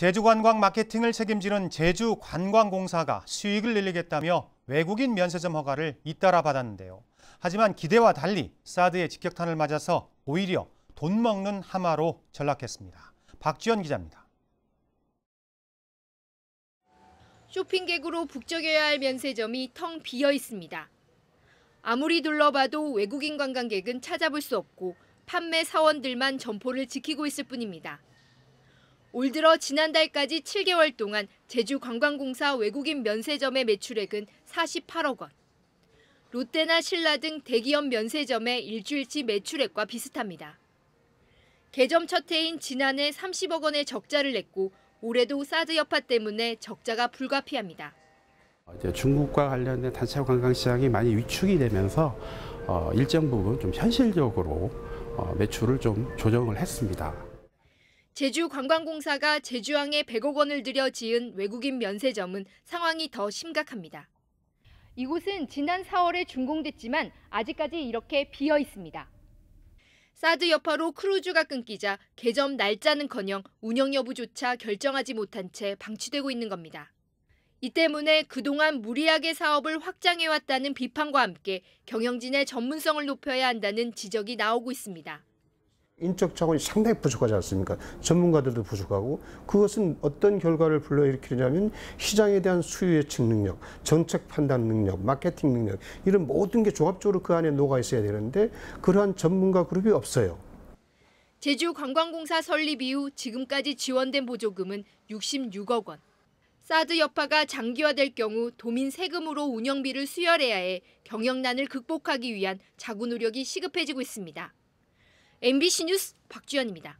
제주관광 마케팅을 책임지는 제주관광공사가 수익을 늘리겠다며 외국인 면세점 허가를 잇따라 받았는데요. 하지만 기대와 달리 사드의 직격탄을 맞아서 오히려 돈 먹는 하마로 전락했습니다. 박지현 기자입니다. 쇼핑객으로 북적여야 할 면세점이 텅 비어 있습니다. 아무리 둘러봐도 외국인 관광객은 찾아볼 수 없고 판매 사원들만 점포를 지키고 있을 뿐입니다. 올 들어 지난달까지 7개월 동안 제주관광공사 외국인 면세점의 매출액은 48억 원. 롯데나 신라 등 대기업 면세점의 일주일치 매출액과 비슷합니다. 개점 첫 해인 지난해 30억 원의 적자를 냈고 올해도 사드 여파 때문에 적자가 불가피합니다. 이제 중국과 관련된 단체 관광 시장이 많이 위축이 되면서 어, 일정 부분 좀 현실적으로 어, 매출을 좀 조정을 했습니다. 제주관광공사가 제주항에 100억 원을 들여 지은 외국인 면세점은 상황이 더 심각합니다. 이곳은 지난 4월에 준공됐지만 아직까지 이렇게 비어 있습니다. 사드 여파로 크루즈가 끊기자 개점 날짜는커녕 운영 여부조차 결정하지 못한 채 방치되고 있는 겁니다. 이 때문에 그동안 무리하게 사업을 확장해왔다는 비판과 함께 경영진의 전문성을 높여야 한다는 지적이 나오고 있습니다. 인적 자원이 상당히 부족하지 않습니까? 전문가들도 부족하고 그것은 어떤 결과를 불러일으키느냐면 시장에 대한 수요 예측 능력, 정책 판단 능력, 마케팅 능력 이런 모든 게 종합적으로 그 안에 녹아 있어야 되는데 그러한 전문가 그룹이 없어요. 제주관광공사 설립 이후 지금까지 지원된 보조금은 66억 원. 사드 여파가 장기화될 경우 도민 세금으로 운영비를 수혈해야 해 경영난을 극복하기 위한 자구 노력이 시급해지고 있습니다. MBC 뉴스 박주연입니다.